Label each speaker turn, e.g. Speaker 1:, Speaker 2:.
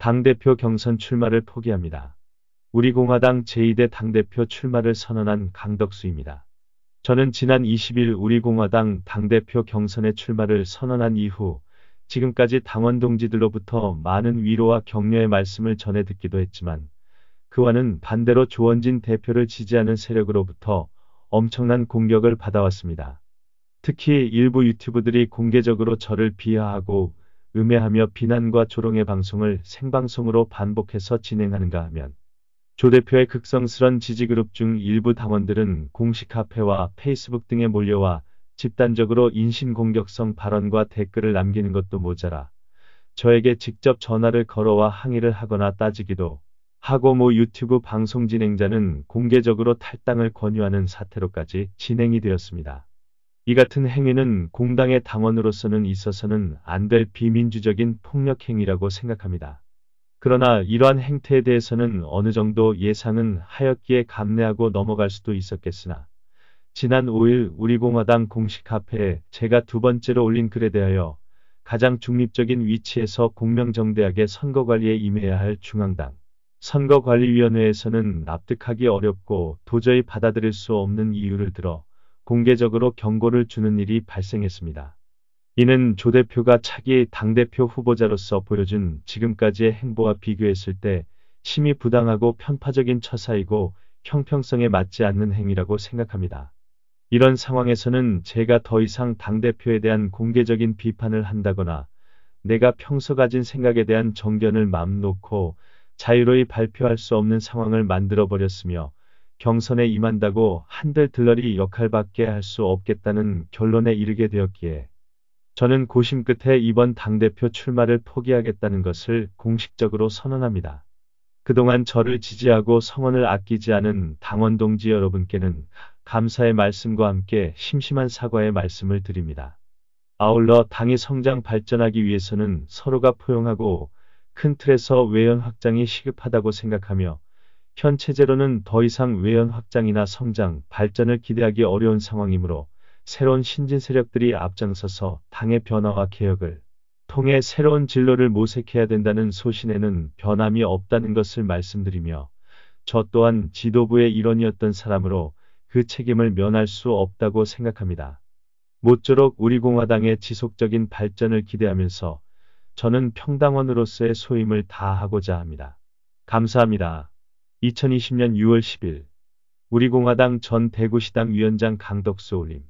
Speaker 1: 당대표 경선 출마를 포기합니다. 우리 공화당 제2대 당대표 출마를 선언한 강덕수입니다. 저는 지난 20일 우리 공화당 당대표 경선에 출마를 선언한 이후 지금까지 당원 동지들로부터 많은 위로와 격려의 말씀을 전해 듣기도 했지만 그와는 반대로 조원진 대표를 지지하는 세력으로부터 엄청난 공격을 받아왔습니다. 특히 일부 유튜브들이 공개적으로 저를 비하하고 음해하며 비난과 조롱의 방송을 생방송으로 반복해서 진행하는가 하면 조 대표의 극성스런 지지그룹 중 일부 당원들은 공식 카페와 페이스북 등에 몰려와 집단적으로 인신공격성 발언과 댓글을 남기는 것도 모자라 저에게 직접 전화를 걸어와 항의를 하거나 따지기도 하고 모 유튜브 방송 진행자는 공개적으로 탈당을 권유하는 사태로까지 진행이 되었습니다. 이 같은 행위는 공당의 당원으로서는 있어서는 안 될 비민주적인 폭력행위라고 생각합니다. 그러나 이러한 행태에 대해서는 어느 정도 예상은 하였기에 감내하고 넘어갈 수도 있었겠으나 지난 5일 우리공화당 공식 카페에 제가 두 번째로 올린 글에 대하여 가장 중립적인 위치에서 공명정대하게 선거관리에 임해야 할 중앙당 선거관리위원회에서는 납득하기 어렵고 도저히 받아들일 수 없는 이유를 들어 공개적으로 경고를 주는 일이 발생했습니다. 이는 조 대표가 차기 당대표 후보자로서 보여준 지금까지의 행보와 비교했을 때 심히 부당하고 편파적인 처사이고 형평성에 맞지 않는 행위라고 생각합니다. 이런 상황에서는 제가 더 이상 당대표에 대한 공개적인 비판을 한다거나 내가 평소 가진 생각에 대한 정견을 맘 놓고 자유로이 발표할 수 없는 상황을 만들어버렸으며 경선에 임한다고 한들 들러리 역할밖에 할 수 없겠다는 결론에 이르게 되었기에 저는 고심 끝에 이번 당대표 출마를 포기하겠다는 것을 공식적으로 선언합니다. 그동안 저를 지지하고 성원을 아끼지 않은 당원 동지 여러분께는 감사의 말씀과 함께 심심한 사과의 말씀을 드립니다. 아울러 당이 성장 발전하기 위해서는 서로가 포용하고 큰 틀에서 외연 확장이 시급하다고 생각하며 현 체제로는 더 이상 외연 확장이나 성장, 발전을 기대하기 어려운 상황이므로 새로운 신진 세력들이 앞장서서 당의 변화와 개혁을 통해 새로운 진로를 모색해야 된다는 소신에는 변함이 없다는 것을 말씀드리며 저 또한 지도부의 일원이었던 사람으로 그 책임을 면할 수 없다고 생각합니다. 모쪼록 우리 공화당의 지속적인 발전을 기대하면서 저는 평당원으로서의 소임을 다하고자 합니다. 감사합니다. 2020년 6월 10일 우리공화당 전 대구시당 위원장 강덕수 올림